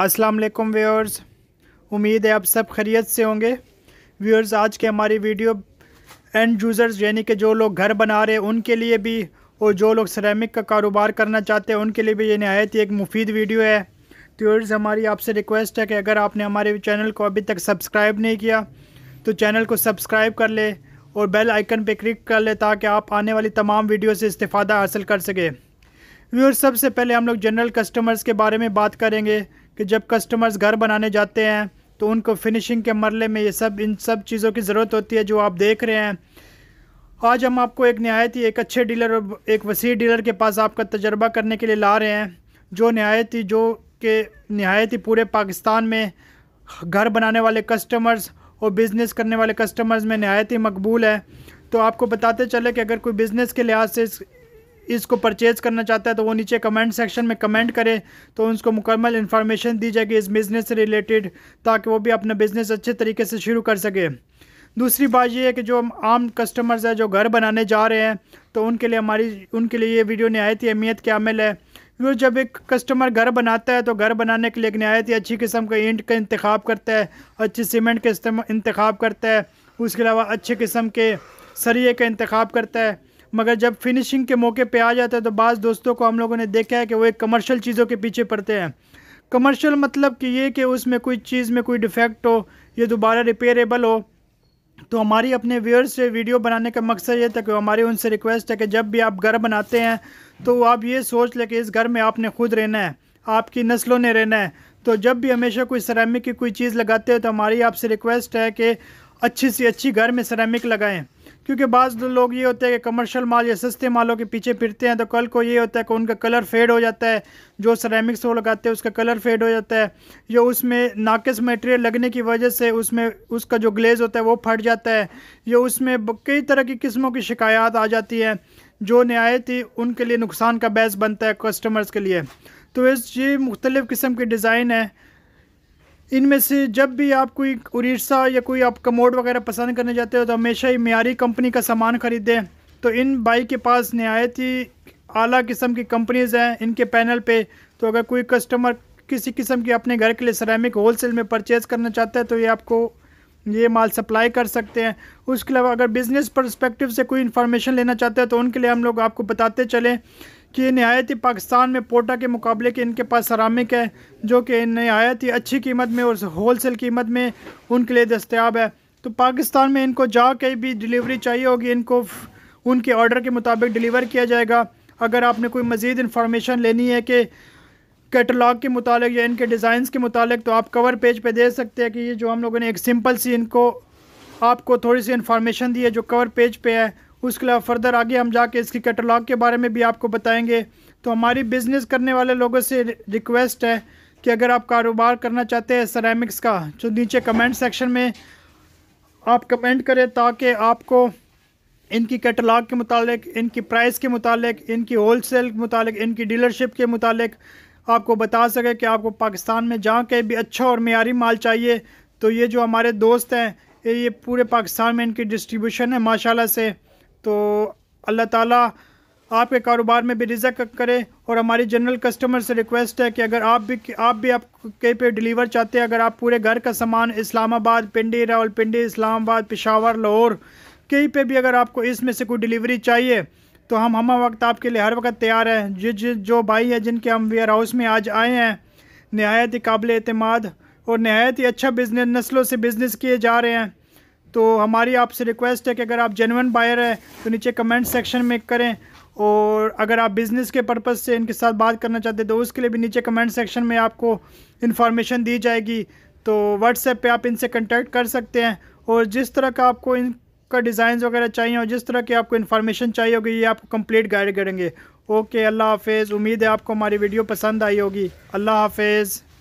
अस्सलाम वालेकुम व्यूअर्स उम्मीद है आप सब खैरियत से होंगे व्यूअर्स आज के हमारी वीडियो एंड यूज़र्स यानी कि जो लोग घर बना रहे हैं उनके लिए भी और जो लोग सरेमिक का कारोबार करना चाहते हैं उनके लिए भी ये नहायत ही एक मुफीद वीडियो है तो व्यूअर्स हमारी आपसे रिक्वेस्ट है कि अगर आपने हमारे चैनल को अभी तक सब्सक्राइब नहीं किया तो चैनल को सब्सक्राइब कर ले और बेल आइकन पर क्लिक कर ले ताकि आप आने वाली तमाम वीडियो से इस्तेफ़ादा हासिल कर सकें व्यूअर्स सबसे पहले हम लोग जनरल कस्टमर्स के बारे में बात करेंगे कि जब कस्टमर्स घर बनाने जाते हैं तो उनको फिनिशिंग के मरले में ये सब इन सब चीज़ों की ज़रूरत होती है जो आप देख रहे हैं आज हम आपको एक नहायत ही एक अच्छे डीलर और एक वसी डीलर के पास आपका तजर्बा करने के लिए ला रहे हैं जो नहायत ही जो के नहायत ही पूरे पाकिस्तान में घर बनाने वाले कस्टमर्स और बिज़नेस करने वाले कस्टमर्स में नहायत ही मकबूल है तो आपको बताते चले कि अगर कोई बिज़नेस के लिहाज से इसको परचेज़ करना चाहता है तो वो नीचे कमेंट सेक्शन में कमेंट करे तो उनको मुकम्मल इन्फॉर्मेशन दी जाएगी इस बिज़नेस से रिलेटेड ताकि वो भी अपना बिज़नेस अच्छे तरीके से शुरू कर सके दूसरी बात ये है कि जो आम कस्टमर्स हैं जो घर बनाने जा रहे हैं तो उनके लिए हमारी उनके लिए ये वीडियो नहायत ही अहमियत के अमल है वो जब एक कस्टमर घर बनाता है तो घर बनाने के लिए एक नहायत ही अच्छी किस्म का इंट का इंतखब करता है अच्छी सीमेंट का इंतखब करता है उसके अलावा अच्छे किस्म के सरिए का इंतखब करता है मगर जब फिनिशिंग के मौके पे आ जाता है तो बाज़ दोस्तों को हम लोगों ने देखा है कि वो एक कमर्शियल चीज़ों के पीछे पड़ते हैं कमर्शियल मतलब कि ये कि उसमें कोई चीज़ में कोई डिफेक्ट हो या दोबारा रिपेयरेबल हो तो हमारी अपने व्यूअर्स से वीडियो बनाने का मकसद ये था कि हमारी उनसे रिक्वेस्ट है कि जब भी आप घर बनाते हैं तो आप ये सोच लें कि इस घर में आपने खुद रहना है आपकी नस्लों ने रहना है तो जब भी हमेशा कोई सरामिक की कोई चीज़ लगाते हैं तो हमारी आपसे रिक्वेस्ट है कि अच्छी से अच्छी घर में सरामिक लगाएँ क्योंकि बाज़ लोग ये होते हैं कि कमर्शियल माल या सस्ते मालों के पीछे फिरते हैं तो कल को ये होता है कि उनका कलर फेड हो जाता है जो सरेमिक्स वो लगाते हैं उसका कलर फेड हो जाता है या उसमें नाकस मटेरियल लगने की वजह से उसमें उसका जो ग्लेज होता है वो फट जाता है या उसमें कई तरह की किस्मों की शिकायत आ जाती है जो नहायत ही उनके लिए नुकसान का बैस बनता है कस्टमर्स के लिए तो इस ये मुख्तलिफ़ किस्म के डिज़ाइन है इनमें से जब भी आप कोई उड़ीसा या कोई आप कमोड वगैरह पसंद करने जाते हो तो हमेशा ही मीरी कंपनी का सामान ख़रीदें तो इन बाइक के पास नहायत ही अली किस्म की कंपनीज़ हैं इनके पैनल पे तो अगर कोई कस्टमर किसी किस्म की अपने घर के लिए होल होलसेल में परचेज़ करना चाहता है तो ये आपको ये माल सप्लाई कर सकते हैं उसके अलावा अगर बिज़नेस परस्पेक्टिव से कोई इन्फॉर्मेशन लेना चाहता है तो उनके लिए हम लोग आपको बताते चलें कि नहायत ही पाकिस्तान में पोटा के मुकाबले के इनके पास सरामिक है जो कि नहायत ही अच्छी कीमत में और होल सेल कीमत में उनके लिए दस्तियाब है तो पाकिस्तान में इनको जा के भी डिलीवरी चाहिए होगी इनको उनके ऑर्डर के मुताबिक डिलीवर किया जाएगा अगर आपने कोई मज़ीद इन्फॉर्मेशन लेनी है कि कैटलाग के मुतालिक या इनके डिज़ाइंस के मुतालिक तो आप कवर पेज पे दे सकते हैं कि ये जो हम लोगों ने एक सिंपल सी इनको आपको थोड़ी सी इन्फॉर्मेशन दी है जो कवर पेज पे है उसके अलावा फर्दर आगे हम जाके इसकी कैटलॉग के बारे में भी आपको बताएंगे तो हमारी बिज़नेस करने वाले लोगों से रिक्वेस्ट है कि अगर आप कारोबार करना चाहते हैं सरामिक्स का तो नीचे कमेंट सेक्शन में आप कमेंट करें ताकि आपको इनकी कैटलाग के मुतालिक इनकी प्राइस के मुतालिक इनकी होल सेल के मुतालिक इनकी डीलरशिप के मुतालिक आपको बता सके कि आपको पाकिस्तान में जहाँ कहीं भी अच्छा और मीरी माल चाहिए तो ये जो हमारे दोस्त हैं ये पूरे पाकिस्तान में इनकी डिस्ट्रीब्यूशन है माशाल्लाह से तो अल्लाह ताला आपके कारोबार में भी रिजक करे और हमारी जनरल कस्टमर से रिक्वेस्ट है कि अगर आप भी आप भी आप कहीं पे डिलीवर चाहते हैं अगर आप पूरे घर का सामान इस्लामाबाद पिंडी रावलपिंडी इस्लामाबाद पिशावर लाहौर कहीं पे भी अगर आपको इसमें से कोई डिलीवरी चाहिए तो हम हम वक्त आपके लिए हर वक्त तैयार हैं जो जो जो भाई हैं जिनके हम वेयर हाउस में आज आए हैं नहायत ही काबिल अतमाद और नहायत ही अच्छा बिजनेस नस्लों से बिज़नेस किए जा रहे हैं तो हमारी आपसे रिक्वेस्ट है कि अगर आप जेनवन बायर हैं तो नीचे कमेंट सेक्शन में करें और अगर आप बिज़नेस के पर्पज़ से इनके साथ बात करना चाहते हैं तो उसके लिए भी नीचे कमेंट सेक्शन में आपको इन्फॉर्मेशन दी जाएगी तो व्हाट्सएप पे आप इनसे कांटेक्ट कर सकते हैं और जिस तरह का आपको इनका डिज़ाइन वगैरह चाहिए और जिस तरह की आपको इन्फॉर्मेशन चाहिए होगी ये आपको कम्प्लीट गाइड करेंगे ओके अल्लाह हाफिज़ उम्मीद है आपको हमारी वीडियो पसंद आई होगी अल्लाह हाफिज़